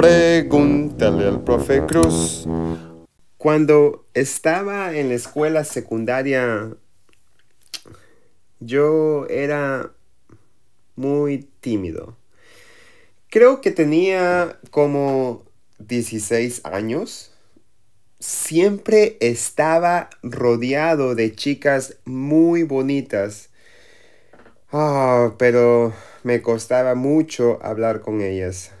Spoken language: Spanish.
Pregúntale al profe Cruz. Cuando estaba en la escuela secundaria, yo era muy tímido. Creo que tenía como 16 años. Siempre estaba rodeado de chicas muy bonitas. Ah, pero me costaba mucho hablar con ellas.